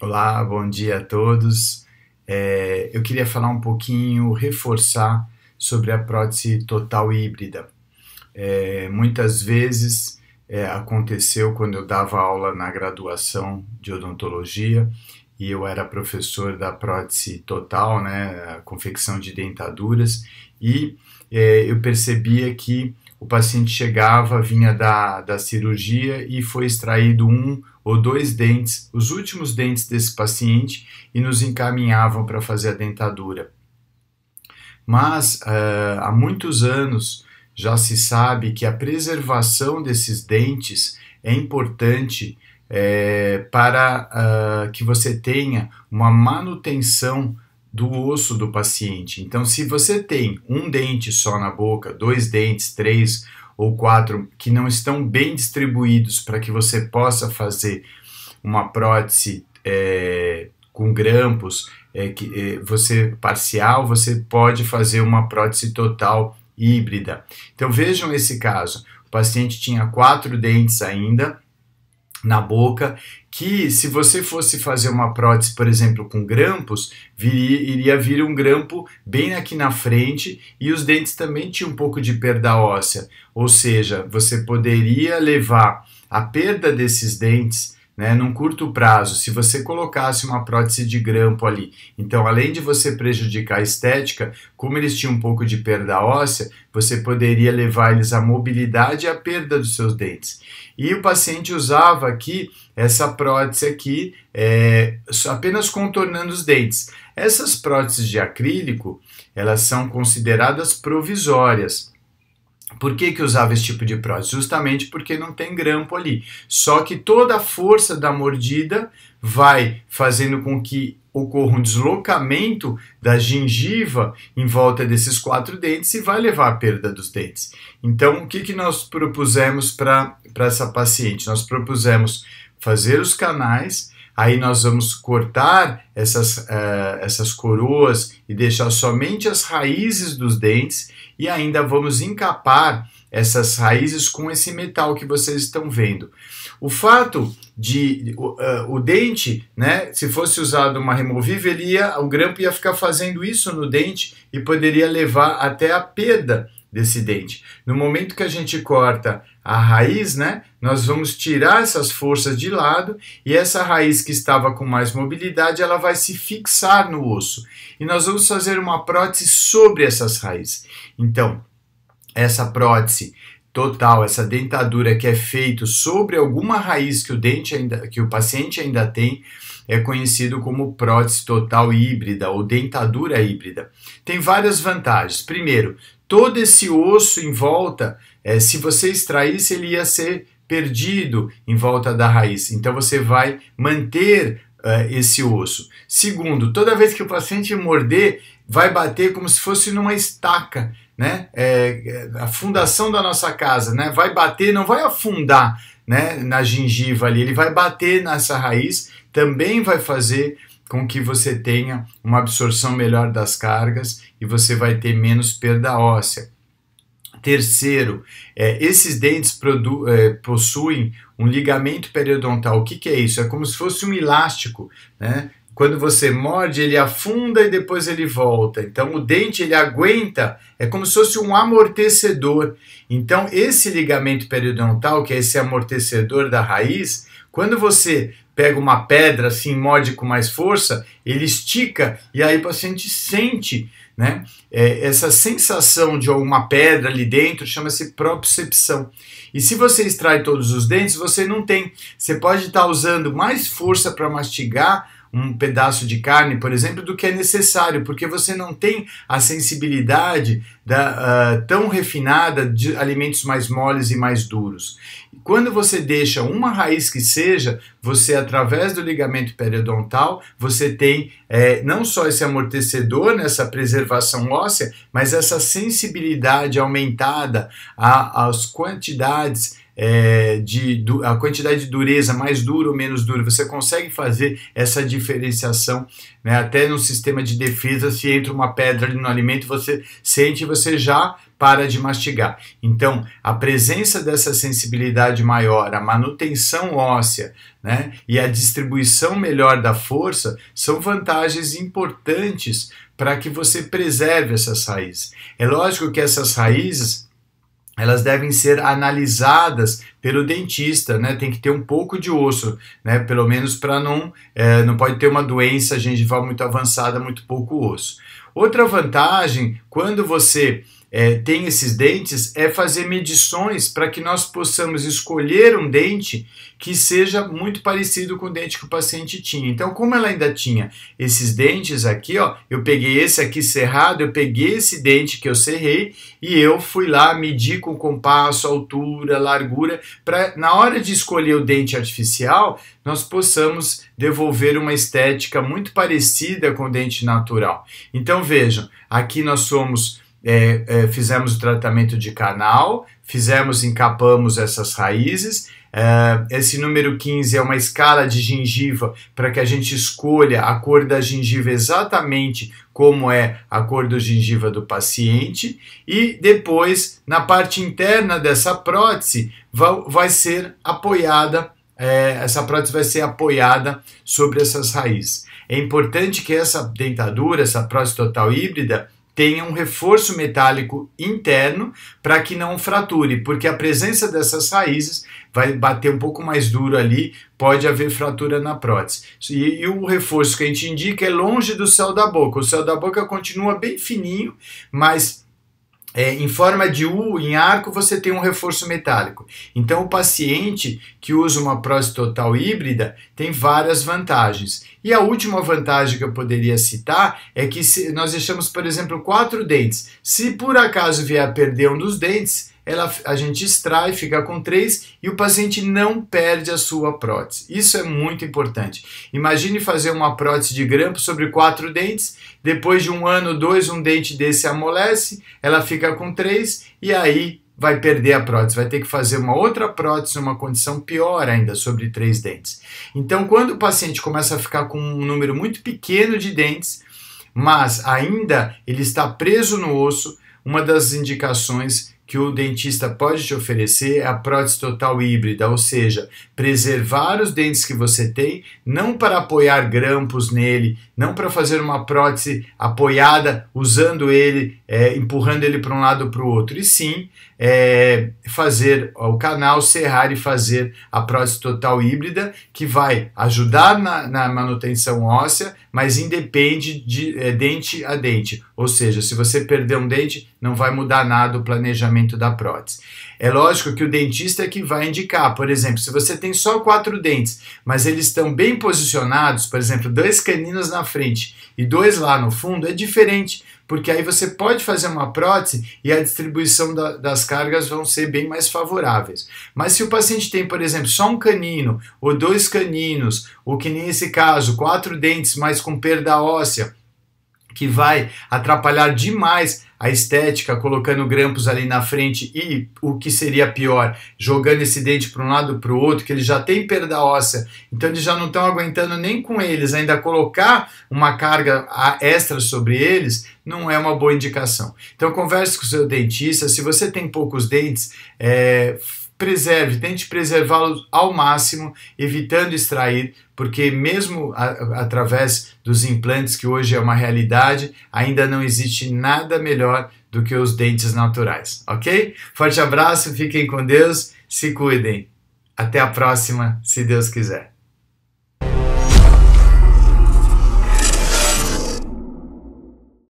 Olá, bom dia a todos. É, eu queria falar um pouquinho, reforçar sobre a prótese total híbrida. É, muitas vezes é, aconteceu quando eu dava aula na graduação de odontologia e eu era professor da prótese total, né, a confecção de dentaduras, e é, eu percebia que o paciente chegava, vinha da, da cirurgia e foi extraído um ou dois dentes, os últimos dentes desse paciente, e nos encaminhavam para fazer a dentadura. Mas uh, há muitos anos já se sabe que a preservação desses dentes é importante é, para uh, que você tenha uma manutenção do osso do paciente. Então, se você tem um dente só na boca, dois dentes, três, ou quatro que não estão bem distribuídos para que você possa fazer uma prótese é, com grampos, é, que, é, você parcial, você pode fazer uma prótese total híbrida. Então vejam esse caso: o paciente tinha quatro dentes ainda, na boca, que se você fosse fazer uma prótese, por exemplo, com grampos, viria, iria vir um grampo bem aqui na frente e os dentes também tinham um pouco de perda óssea, ou seja, você poderia levar a perda desses dentes né, num curto prazo, se você colocasse uma prótese de grampo ali, então além de você prejudicar a estética, como eles tinham um pouco de perda óssea, você poderia levar eles à mobilidade e à perda dos seus dentes. E o paciente usava aqui essa prótese aqui, é, apenas contornando os dentes. Essas próteses de acrílico, elas são consideradas provisórias. Por que, que usava esse tipo de prótese? Justamente porque não tem grampo ali. Só que toda a força da mordida vai fazendo com que ocorra um deslocamento da gengiva em volta desses quatro dentes e vai levar à perda dos dentes. Então, o que, que nós propusemos para essa paciente? Nós propusemos fazer os canais, Aí nós vamos cortar essas, uh, essas coroas e deixar somente as raízes dos dentes e ainda vamos encapar essas raízes com esse metal que vocês estão vendo. O fato de uh, o dente, né, se fosse usado uma removível, ele ia, o grampo ia ficar fazendo isso no dente e poderia levar até a perda desse dente. No momento que a gente corta a raiz, né? Nós vamos tirar essas forças de lado e essa raiz que estava com mais mobilidade, ela vai se fixar no osso. E nós vamos fazer uma prótese sobre essas raízes. Então, essa prótese total, essa dentadura que é feita sobre alguma raiz que o dente ainda que o paciente ainda tem, é conhecido como prótese total híbrida ou dentadura híbrida. Tem várias vantagens. Primeiro, todo esse osso em volta, é, se você extraísse, ele ia ser perdido em volta da raiz. Então você vai manter uh, esse osso. Segundo, toda vez que o paciente morder, vai bater como se fosse numa estaca, né? É, é a fundação da nossa casa, né? Vai bater, não vai afundar né, na gengiva ali, ele vai bater nessa raiz, também vai fazer com que você tenha uma absorção melhor das cargas e você vai ter menos perda óssea. Terceiro, é, esses dentes é, possuem um ligamento periodontal. O que, que, é isso? É como se fosse um elástico, né? Quando você morde, ele afunda e depois ele volta. Então o dente ele aguenta, é como se fosse um amortecedor. Então esse ligamento periodontal, que é esse amortecedor da raiz, quando você pega uma pedra assim, morde com mais força, ele estica e aí o paciente sente né? É, essa sensação de alguma pedra ali dentro chama-se propriocepção. E se você extrai todos os dentes, você não tem. Você pode estar tá usando mais força para mastigar um pedaço de carne, por exemplo, do que é necessário, porque você não tem a sensibilidade da, uh, tão refinada de alimentos mais moles e mais duros. Quando você deixa uma raiz que seja, você, através do ligamento periodontal, você tem é, não só esse amortecedor, nessa né, preservação óssea, mas essa sensibilidade aumentada às quantidades é, de, a quantidade de dureza, mais dura ou menos dura, você consegue fazer essa diferenciação, né? até no sistema de defesa, se entra uma pedra no alimento, você sente e você já para de mastigar. Então, a presença dessa sensibilidade maior, a manutenção óssea né, e a distribuição melhor da força são vantagens importantes para que você preserve essas raízes. É lógico que essas raízes elas devem ser analisadas pelo dentista, né? Tem que ter um pouco de osso, né? Pelo menos para não, é, não pode ter uma doença gengival muito avançada, muito pouco osso. Outra vantagem, quando você é, tem esses dentes, é fazer medições para que nós possamos escolher um dente que seja muito parecido com o dente que o paciente tinha. Então, como ela ainda tinha esses dentes aqui, ó, eu peguei esse aqui cerrado, eu peguei esse dente que eu cerrei e eu fui lá medir com compasso, altura, largura, para na hora de escolher o dente artificial, nós possamos devolver uma estética muito parecida com o dente natural. Então, vejam, aqui nós somos é, é, fizemos o tratamento de canal, fizemos, encapamos essas raízes. É, esse número 15 é uma escala de gengiva para que a gente escolha a cor da gengiva exatamente como é a cor do gengiva do paciente. E depois, na parte interna dessa prótese, vai, vai ser apoiada é, essa prótese vai ser apoiada sobre essas raízes. É importante que essa dentadura, essa prótese total híbrida, tenha um reforço metálico interno para que não frature, porque a presença dessas raízes vai bater um pouco mais duro ali, pode haver fratura na prótese. E, e, o reforço que a gente indica é longe do céu da boca. O céu da boca continua bem fininho, mas é, em forma de U, em arco, você tem um reforço metálico. Então, o paciente que usa uma prótese total híbrida tem várias vantagens. E a última vantagem que eu poderia citar é que nós deixamos, por exemplo, quatro dentes. Se por acaso vier a perder um dos dentes, ela, a gente extrai, fica com 3 e o paciente não perde a sua prótese. Isso é muito importante. Imagine fazer uma prótese de grampo sobre quatro dentes, depois de um ano, dois, um dente desse amolece, ela fica com 3 e aí vai perder a prótese, vai ter que fazer uma outra prótese numa condição pior ainda, sobre três dentes. Então, quando o paciente começa a ficar com um número muito pequeno de dentes, mas ainda ele está preso no osso, uma das indicações que o dentista pode te oferecer é a prótese total híbrida, ou seja, preservar os dentes que você tem, não para apoiar grampos nele não para fazer uma prótese apoiada, usando ele, é, empurrando ele para um lado ou para o outro, e sim é, fazer o canal serrar e fazer a prótese total híbrida, que vai ajudar na, na manutenção óssea, mas independe de é, dente a dente. Ou seja, se você perder um dente, não vai mudar nada o planejamento da prótese. É lógico que o dentista é que vai indicar. Por exemplo, se você tem só quatro dentes, mas eles estão bem posicionados, por exemplo, dois caninos na frente e dois lá no fundo, é diferente, porque aí você pode fazer uma prótese e a distribuição da, das cargas vão ser bem mais favoráveis. Mas se o paciente tem, por exemplo, só um canino ou dois caninos, ou que nem esse caso, quatro dentes, mas com perda óssea, que vai atrapalhar demais a estética, colocando grampos ali na frente e o que seria pior, jogando esse dente para um lado para o outro, que ele já tem perda óssea, então eles já não estão aguentando nem com eles, ainda colocar uma carga extra sobre eles não é uma boa indicação. Então converse com o seu dentista, se você tem poucos dentes, é, preserve, tente preservá-los ao máximo, evitando extrair, porque mesmo a, através dos implantes, que hoje é uma realidade, ainda não existe nada melhor do que os dentes naturais, ok? Forte abraço, fiquem com Deus, se cuidem. Até a próxima, se Deus quiser.